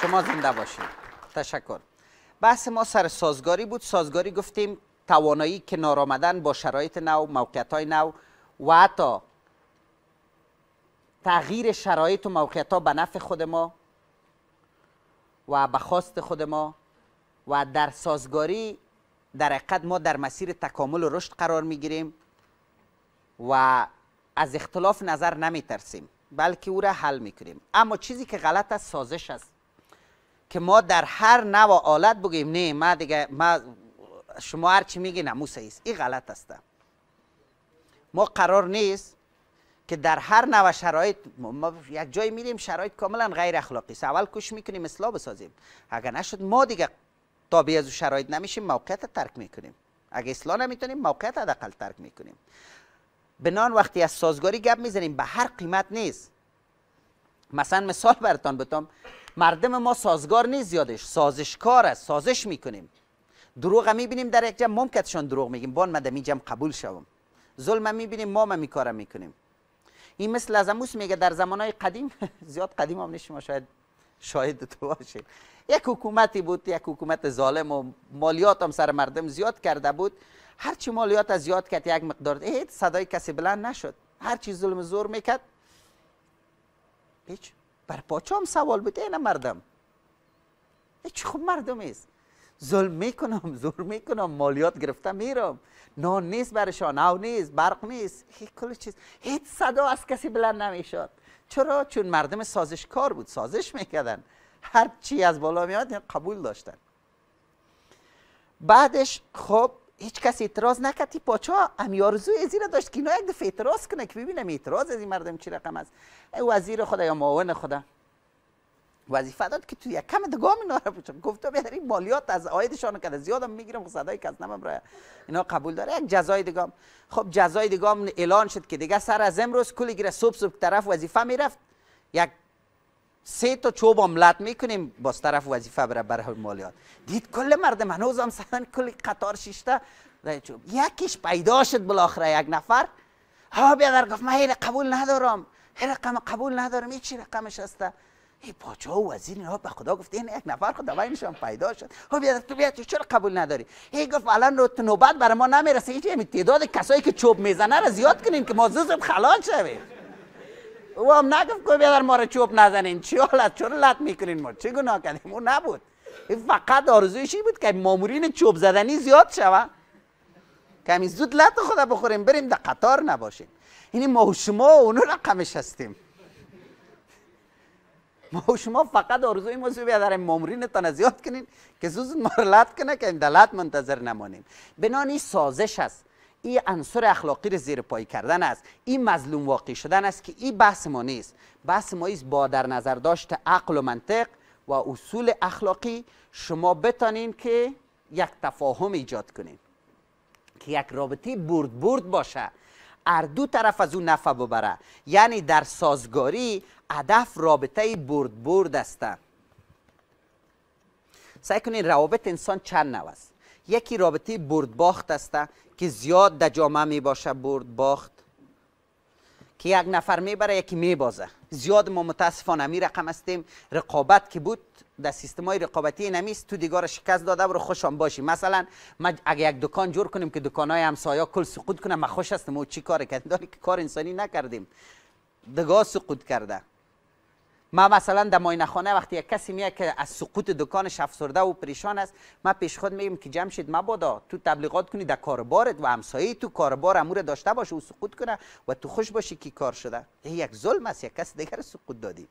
شما زنده باشید تشکر بحث ما سر سازگاری بود سازگاری گفتیم توانایی که آمدن با شرایط نو موقعیت های نو و حتی تغییر شرایط و موقعیت ها به نفع خود ما و به خواست خود ما و در سازگاری در حقیقت ما در مسیر تکامل و رشد قرار می گیریم و از اختلاف نظر نمی ترسیم بلکه او را حل می کنیم اما چیزی که غلط است سازش است که ما در هر نو آلت بگیم نه ما دیگه ما شما هر چی میگی نموسه این غلط است ما قرار نیست که در هر نوع شرایط ما یک جای میریم شرایط کاملا غیر اخلاقی است اول کوش میکنیم اصلاح بسازیم اگر نشد ما دیگه تابع از شرایط نمیشیم موقعیت ترک میکنیم اگه اصلاح نمیتونیم موقعیت حداقل ترک میکنیم بنان وقتی از سازگاری گپ میزنیم به هر قیمت نیست مثلا مثال براتون بتم مردم ما سازگار نیست زیادش سازشکار است سازش میکنیم دروغ هم میبینیم در یک جمع ممکتشان دروغ میگیم بان مدام این قبول شوم ظلم هم میبینیم ما هم میکارم میکنیم این مثل از میگه در زمانهای قدیم زیاد قدیم هم نیست شما شاید شاید تو باشه یک حکومتی بود یک حکومت ظالم و مالیات هم سر مردم زیاد کرده بود هرچی مالیات از زیاد کرد یک مقدار صدای کسی بلند نشد هر چی ظلم زور میکرد هیچ بر پاچه هم سوال بده اینه مردم چه خوب مردم است ظلم میکنم زور میکنم مالیات گرفته میرم نان نیست برشان او نیست برق نیست کل چیز هیچ صدا از کسی بلند نمیشد چرا چون مردم سازشکار بود سازش میکردن هر چی از بالا میاد یعنی قبول داشتن بعدش خب هیچ کس اعتراض نکرد این پاچا هم آرزوی ازی داشت که اینا یک دفعه اعتراض کنه که ببینم اعتراض از این مردم چی رقم است وزیر خدا یا معاون خدا وظیفه داد که تو یک کم دگام اینا را بچم گفتم بیادر این مالیات از عایدشان کرده زیادم میگیرم صدای کس نمه برای اینا قبول داره یک جزای دگام خب جزای دگام اعلان شد که دیگه سر از امروز کلی گیره صبح صبح طرف وظیفه میرفت یک سه تا چوب املت میکنیم با طرف وظیفه بره برای مالیات دید کل مردم هنوز هم کلی کل قطار شیشته چوب یکیش پیدا شد بالاخره یک نفر ها بیادر گفت من قبول ندارم این رقم قبول ندارم این چی رقمش هسته ای پاچه و وزیر ها به خدا گفت این یک نفر خدا هم پیدا شد ها بیاد تو بیاد چرا قبول نداری ای گفت الان رو نوبت بر ما نمیرسه هیچ یعنی تعداد کسایی که چوب میزنه را زیاد کنیم که ما زوزم خلاص شویم او هم نگفت که بیادر ما رو چوب نزنین چی حالت چرا لط میکنین ما چی گناه کردیم او نبود این فقط آرزویشی بود که مامورین چوب زدنی زیاد شوه کمی زود لط خدا بخوریم بریم در قطار نباشیم یعنی ما و شما اونو رقمش هستیم ما و شما فقط آرزوی ما سو بیادر مامورین تان زیاد کنین که زود ما رو لط کنه که در لط منتظر نمانیم بنانی سازش هست این عنصر اخلاقی رو زیر پای کردن است این مظلوم واقع شدن است که این بحث ما نیست بحث ما ایست با در نظر داشت عقل و منطق و اصول اخلاقی شما بتانین که یک تفاهم ایجاد کنین که یک رابطه برد برد باشه هر دو طرف از اون نفع ببره یعنی در سازگاری هدف رابطه برد برد است سعی کنین روابط انسان چند نوست یکی رابطه برد باخت است که زیاد در جامعه می باشه برد باخت که یک نفر بره یکی می بازه زیاد ما متاسفانه می رقم هستیم رقابت که بود در سیستم های رقابتی نمیست تو دیگار شکست داده برو خوشم باشی مثلا اگر یک دکان جور کنیم که دکان های همسایا کل سقوط کنه ما خوش هستم و چی کار کردیم که کار انسانی نکردیم دگاه سقوط کرده ما مثلا در ماینه خانه وقتی یک کسی میاد که از سقوط دکانش افسرده و پریشان است ما پیش خود میگیم که شید مبادا تو تبلیغات کنی در کاربارت و همسایه تو کاربار امور داشته باشه و سقوط کنه و تو خوش باشی که کار شده این یک ظلم است یک کس دیگر سقوط دادی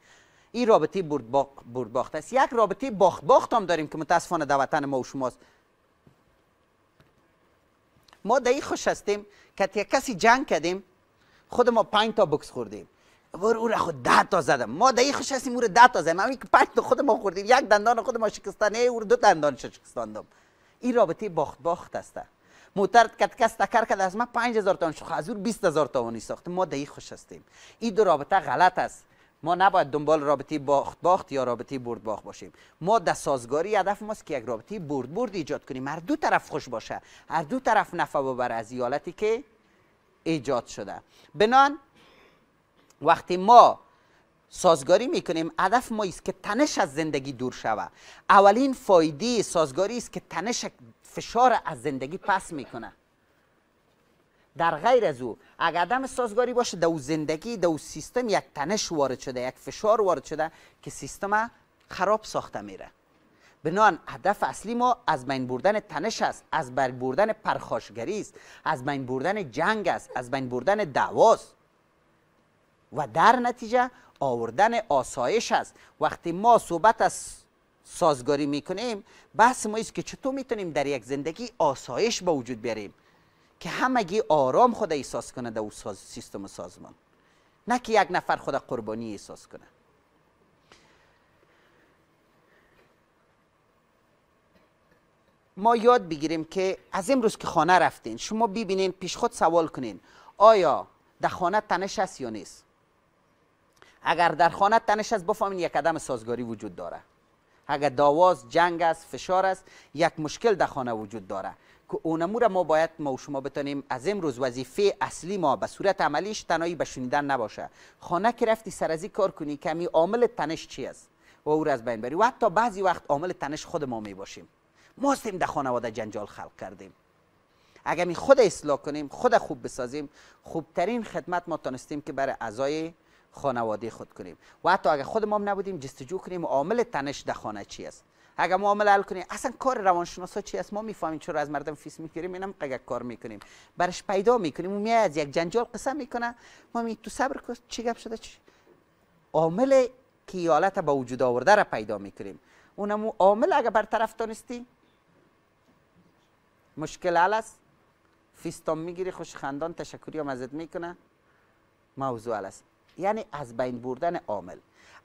این رابطه برد, با... برد باخت است یک رابطه باخت باخت هم داریم که متاسفانه در وطن ما و شماست ما در خوش هستیم که یک کسی جنگ کردیم خود ما پنج تا بکس خوردیم ور او خود ده تا زدم ما دقیق خوش هستیم او را ده تا زدم همین که پنج خود ما خوردیم یک دندان خود ما شکستانه او دو دندان شکستاندم این رابطه باخت باخت است موتر کت کس تکر کرد از ما 5000 تومان شو حضور 20000 تومانی ساخت ما دقیق خوش هستیم این دو رابطه غلط است ما نباید دنبال رابطه باخت باخت یا رابطه برد باخت باشیم ما در سازگاری هدف ماست که یک رابطه برد برد ایجاد کنیم هر دو طرف خوش باشه هر دو طرف نفع ببره از ایالتی که ایجاد شده بنان وقتی ما سازگاری میکنیم هدف ما است که تنش از زندگی دور شود اولین فایده سازگاری است که تنش فشار از زندگی پس میکنه در غیر از او اگر عدم سازگاری باشه دو زندگی دو سیستم یک تنش وارد شده یک فشار وارد شده که سیستم خراب ساخته میره بنان هدف اصلی ما از بین بردن تنش است از بین بردن پرخاشگری است از بین بردن جنگ است از بین بردن دعواست و در نتیجه آوردن آسایش است وقتی ما صحبت از سازگاری میکنیم بحث ما است که چطور میتونیم در یک زندگی آسایش به وجود بیاریم که همگی آرام خود احساس کنه در ساز، سیستم و سازمان نه که یک نفر خود قربانی احساس کنه ما یاد بگیریم که از امروز که خانه رفتین شما ببینین پیش خود سوال کنین آیا در خانه تنش است یا نیست اگر در خانه تنش است بفهمین یک عدم سازگاری وجود داره اگر داواز جنگ است فشار است یک مشکل در خانه وجود داره که اونمو را ما باید ما و شما بتانیم از امروز وظیفه اصلی ما به صورت عملیش تنهایی به شنیدن نباشه خانه که رفتی سر ازی کار کنی کمی عامل تنش چی است و او را از بین بری و حتی بعضی وقت عامل تنش خود ما می باشیم ما هستیم در خانواده جنجال خلق کردیم اگر می خود اصلاح کنیم خود خوب بسازیم خوبترین خدمت ما تانستیم که برای اعضای خانواده خود کنیم و حتی اگر خود ما نبودیم جستجو کنیم عامل تنش در خانه چی است اگر ما عامل حل کنیم اصلا کار روانشناسا چی است ما میفهمیم چرا از مردم فیس میگیریم اینم اگر کار میکنیم برش پیدا میکنیم اون از یک جنجال قسم میکنه ما می تو صبر کن چی گپ شده چی عامل که حالت به وجود آورده را پیدا میکنیم اونم عامل اگر طرف دانستی مشکل حل است فیستان میگیری خوش خندان تشکری هم ازت میکنه موضوع است یعنی از بین بردن عامل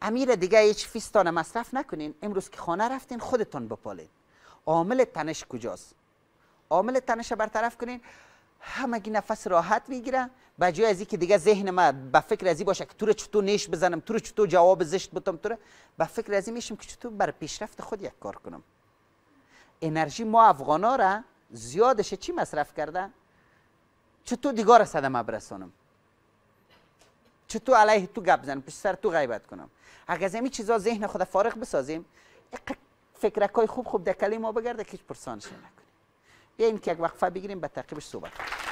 امیر دیگه هیچ فیستان مصرف نکنین امروز که خانه رفتین خودتون بپالین عامل تنش کجاست عامل تنش برطرف کنین همگی نفس راحت میگیره به جای از که دیگه ذهن ما به فکر ازی باشه که تو چطور نیش بزنم تو چطور جواب زشت بدم، تو به فکر ازی میشم که چطور بر پیشرفت خود یک کار کنم انرژی ما افغانا را زیادش چی مصرف کرده چطور دیگار صدمه برسونم چه تو علیه تو گپ بزنم پیش سر تو غیبت کنم اگر از چیزا ذهن خود فارغ بسازیم فکرک های خوب خوب دکلی کلی ما بگرده که هیچ پرسانش نکنیم بیاین که یک وقفه بگیریم به تعقیبش صحبت کنیم